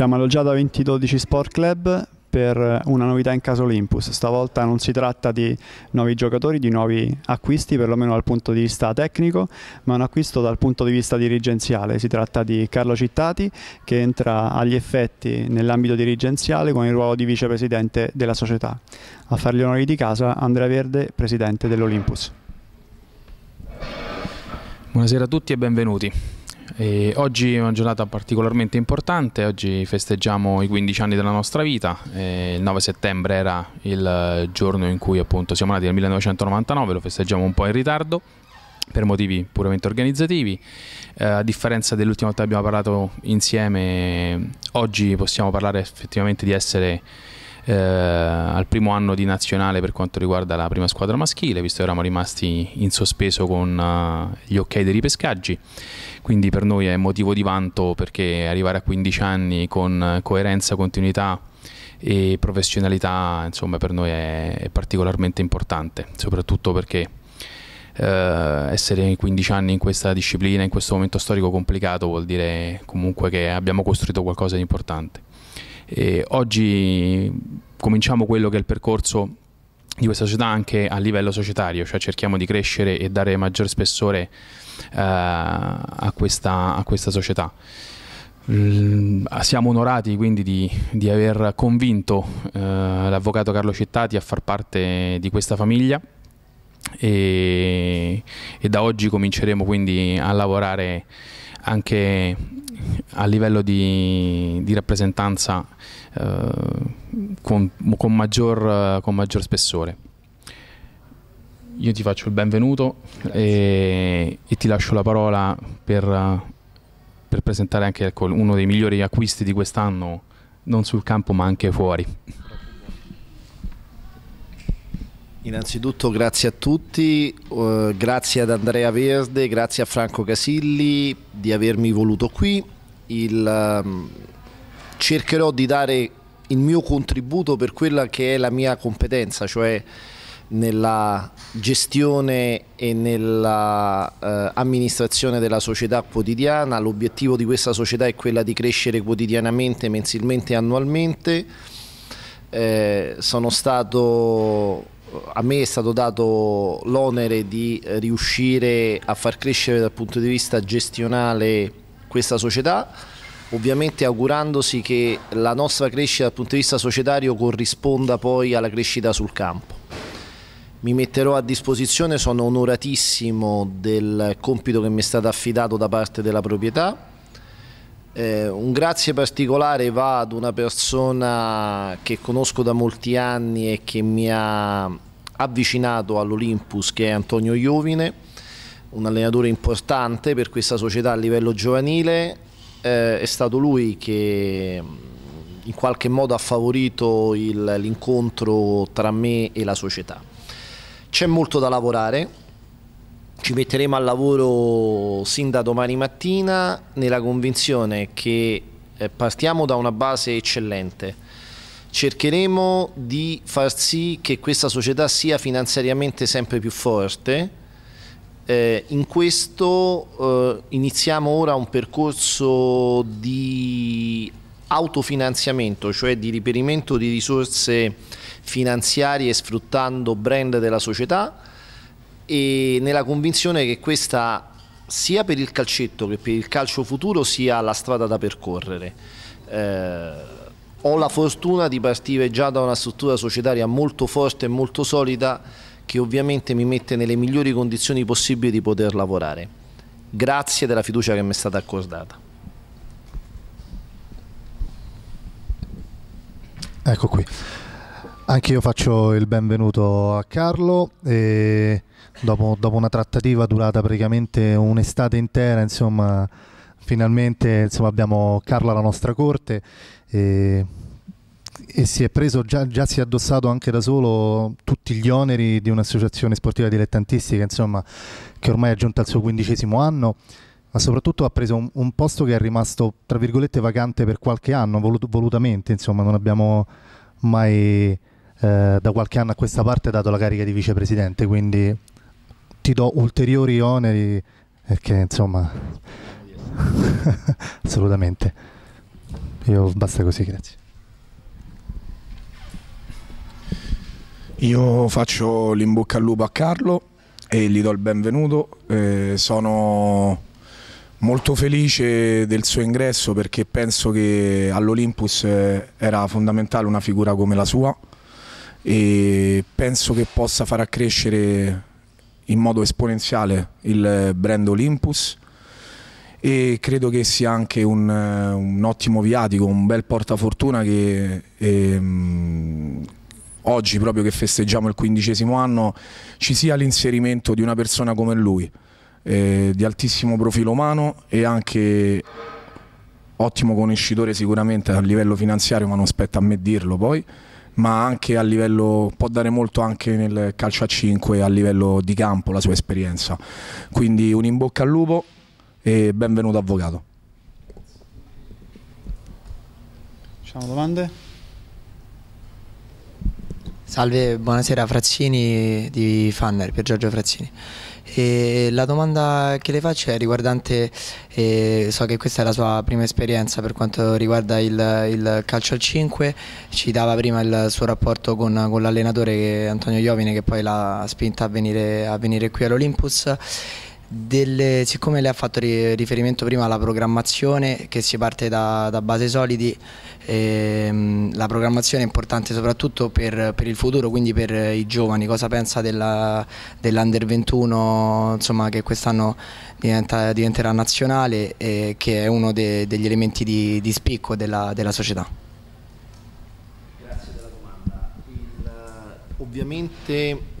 Siamo alloggiati a 2012 Sport Club per una novità in caso Olympus. Stavolta non si tratta di nuovi giocatori, di nuovi acquisti, perlomeno dal punto di vista tecnico, ma un acquisto dal punto di vista dirigenziale. Si tratta di Carlo Cittati che entra agli effetti nell'ambito dirigenziale con il ruolo di vicepresidente della società. A fargli onori di casa Andrea Verde, presidente dell'Olympus. Buonasera a tutti e benvenuti. E oggi è una giornata particolarmente importante, oggi festeggiamo i 15 anni della nostra vita, e il 9 settembre era il giorno in cui appunto siamo nati nel 1999, lo festeggiamo un po' in ritardo per motivi puramente organizzativi. Eh, a differenza dell'ultima volta che abbiamo parlato insieme, oggi possiamo parlare effettivamente di essere eh, al primo anno di nazionale per quanto riguarda la prima squadra maschile, visto che eravamo rimasti in sospeso con uh, gli ok dei ripescaggi quindi per noi è motivo di vanto perché arrivare a 15 anni con coerenza, continuità e professionalità insomma per noi è, è particolarmente importante, soprattutto perché eh, essere 15 anni in questa disciplina, in questo momento storico complicato vuol dire comunque che abbiamo costruito qualcosa di importante. E oggi cominciamo quello che è il percorso di questa società anche a livello societario, cioè cerchiamo di crescere e dare maggior spessore eh, a questa, a questa società mm, siamo onorati quindi di, di aver convinto eh, l'avvocato Carlo Cittati a far parte di questa famiglia e, e, da oggi cominceremo quindi a lavorare anche a livello di, di rappresentanza eh, con, con, maggior, con maggior spessore io ti faccio il benvenuto e, e, ti lascio la parola per, per presentare anche ecco, uno dei migliori acquisti di quest'anno, non sul campo ma anche fuori. Innanzitutto grazie a tutti, uh, grazie ad Andrea Verde, grazie a Franco Casilli di avermi voluto qui. Il, um, cercherò di dare il mio contributo per quella che è la mia competenza, cioè nella gestione e nell'amministrazione eh, della società quotidiana. L'obiettivo di questa società è quella di crescere quotidianamente, mensilmente e annualmente. Eh, stato, a me è stato dato l'onere di riuscire a far crescere dal punto di vista gestionale questa società ovviamente augurandosi che la nostra crescita dal punto di vista societario corrisponda poi alla crescita sul campo. Mi metterò a disposizione, sono onoratissimo del compito che mi è stato affidato da parte della proprietà. Eh, un grazie particolare va ad una persona che conosco da molti anni e che mi ha avvicinato all'Olympus, che è Antonio Iovine, un allenatore importante per questa società a livello giovanile. Eh, è stato lui che mm, in qualche modo ha favorito l'incontro tra me e la società c'è molto da lavorare, ci metteremo al lavoro sin da domani mattina nella convinzione che eh, partiamo da una base eccellente. Cercheremo di far sì che questa società sia finanziariamente sempre più forte. Eh, in questo eh, iniziamo ora un percorso di autofinanziamento, cioè di riperimento di risorse finanziarie sfruttando brand della società e nella convinzione che questa sia per il calcetto che per il calcio futuro sia la strada da percorrere. Eh, ho la fortuna di partire già da una struttura societaria molto forte e molto solida che ovviamente mi mette nelle migliori condizioni possibili di poter lavorare. Grazie della fiducia che mi è stata accordata. Ecco qui. Anche io faccio il benvenuto a Carlo e dopo, dopo una trattativa durata praticamente un'estate intera, insomma, finalmente insomma, abbiamo Carlo alla nostra corte e, e si è preso, già, già, si è addossato anche da solo tutti gli oneri di un'associazione sportiva dilettantistica, insomma, che ormai è giunta al suo quindicesimo anno ma soprattutto ha preso un, un, posto che è rimasto tra virgolette vacante per qualche anno volut volutamente insomma non abbiamo mai eh, da qualche anno a questa parte dato la carica di vicepresidente, quindi ti do ulteriori oneri perché insomma assolutamente. Io basta così, grazie. Io faccio l'imbocca al lupo a Carlo e gli do il benvenuto. Eh, sono molto felice del suo ingresso perché penso che all'Olympus eh, era fondamentale una figura come la sua e penso che possa far accrescere in modo esponenziale il brand Olympus e credo che sia anche un, un ottimo viatico, un bel portafortuna che ehm, oggi proprio che festeggiamo il quindicesimo anno ci sia l'inserimento di una persona come lui, eh, di altissimo profilo umano e anche ottimo conoscitore sicuramente a livello finanziario, ma non spetta a me dirlo poi ma anche a livello può dare molto anche nel calcio a 5 a livello di campo la sua esperienza. Quindi un in bocca al lupo e benvenuto avvocato. Facciamo domande? Salve, buonasera Frazzini di Fanner, per Giorgio Frazzini. E la domanda che le faccio è riguardante, eh, so che questa è la sua prima esperienza per quanto riguarda il, il calcio al 5, ci dava prima il suo rapporto con, con l'allenatore Antonio Iovine che poi l'ha spinta a venire, a venire qui all'Olympus delle, siccome lei ha fatto riferimento prima alla programmazione che si parte da, da base solidi, ehm, la programmazione è importante soprattutto per, per, il futuro, quindi per i giovani, cosa pensa dell'Under dell 21 insomma, che quest'anno diventerà nazionale e che è uno de, degli elementi di, di spicco della, della società? Ovviamente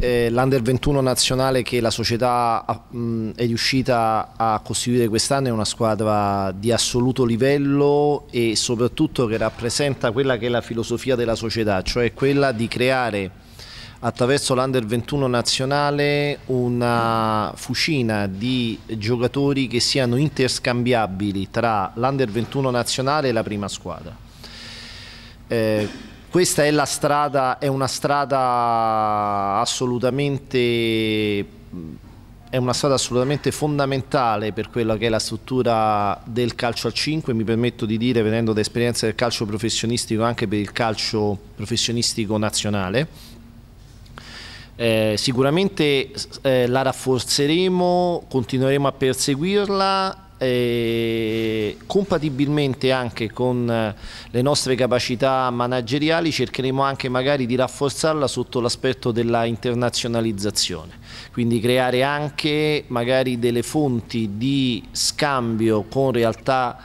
eh, l'Under 21 nazionale che la società ha, ah, mh, è riuscita a costituire quest'anno è una squadra di assoluto livello e soprattutto che rappresenta quella che è la filosofia della società, cioè quella di creare attraverso l'Under 21 nazionale una fucina di giocatori che siano interscambiabili tra l'Under 21 nazionale e la prima squadra. Eh, questa è, strada, è una strada assolutamente è una strada assolutamente fondamentale per quella che è la struttura del calcio al 5, mi permetto di dire venendo da esperienza del calcio professionistico anche per il calcio professionistico nazionale. Eh, sicuramente eh, la rafforzeremo, continueremo a perseguirla e compatibilmente anche con eh, le nostre capacità manageriali cercheremo anche magari di rafforzarla sotto l'aspetto della internazionalizzazione, quindi creare anche magari delle fonti di scambio con realtà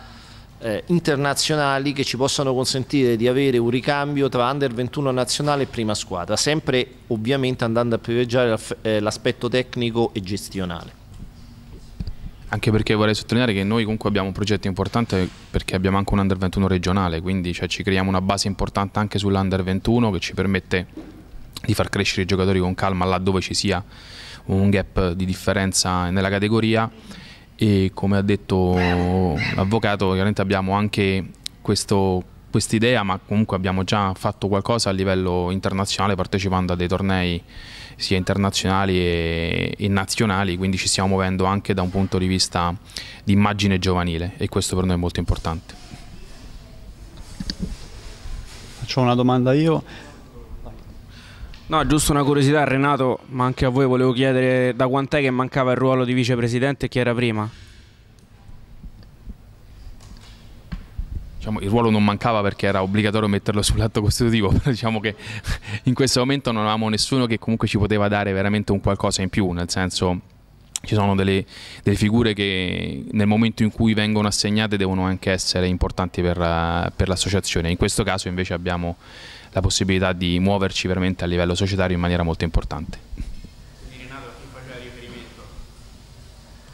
eh, internazionali che ci possano consentire di avere un ricambio tra under 21 nazionale e prima squadra, sempre ovviamente andando a privilegiare eh, l'aspetto tecnico e gestionale. Anche perché vorrei sottolineare che noi comunque abbiamo un progetto importante perché abbiamo anche un Under 21 regionale, quindi cioè, ci creiamo una base importante anche sull'Under 21 che ci permette di far crescere i giocatori con calma laddove ci sia un gap di differenza nella categoria e come ha detto l'avvocato chiaramente abbiamo anche questo quest'idea, ma comunque abbiamo già fatto qualcosa a livello internazionale partecipando a dei tornei sia internazionali e, e nazionali, quindi ci stiamo muovendo anche da un punto di vista di immagine giovanile e questo per noi è molto importante. Faccio una domanda io. No, giusto una curiosità, Renato, ma anche a voi volevo chiedere da quant'è che mancava il ruolo di vicepresidente e chi era prima? Diciamo, il ruolo non mancava perché era obbligatorio metterlo sull'atto costitutivo, però diciamo che in questo momento non avevamo nessuno che comunque ci poteva dare veramente un qualcosa in più, nel senso ci sono delle, delle figure che nel momento in cui vengono assegnate devono anche essere importanti per, per l'associazione, in questo caso invece abbiamo la possibilità di muoverci veramente a livello societario in maniera molto importante. Quindi Renato a chi faceva riferimento?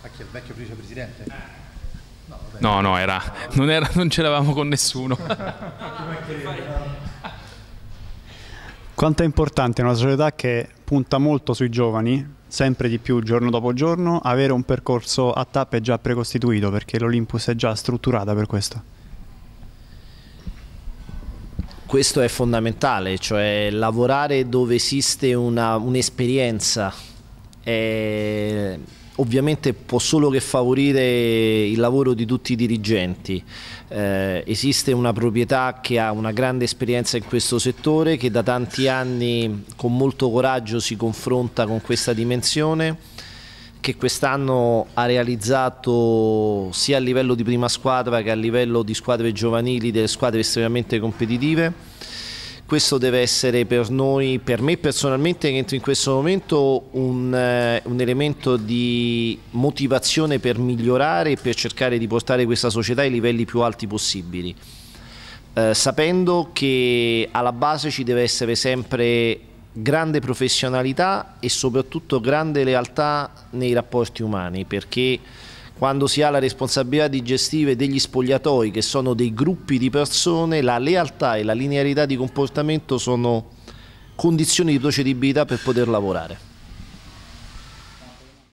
A chi? è il vecchio vicepresidente? Eh. No, no, era, non, era, non c'eravamo con nessuno. Quanto è importante in una società che punta molto sui giovani, sempre di più giorno dopo giorno, avere un percorso a tappe già precostituito, perché l'Olympus è già strutturata per questo? Questo è fondamentale, cioè lavorare dove esiste una, un'esperienza. Eh, ovviamente può solo che favorire il lavoro di tutti i dirigenti. Eh, esiste una proprietà che ha una grande esperienza in questo settore, che da tanti anni con molto coraggio si confronta con questa dimensione, che quest'anno ha realizzato sia a livello di prima squadra che a livello di squadre giovanili delle squadre estremamente competitive questo deve essere per noi, per me personalmente che entro in questo momento un, eh, un elemento di motivazione per migliorare e per cercare di portare questa società ai livelli più alti possibili. Eh, sapendo che alla base ci deve essere sempre grande professionalità e soprattutto grande lealtà nei rapporti umani, perché quando si ha la responsabilità di gestire degli spogliatoi che sono dei gruppi di persone, la lealtà e la linearità di comportamento sono condizioni di procedibilità per poter lavorare.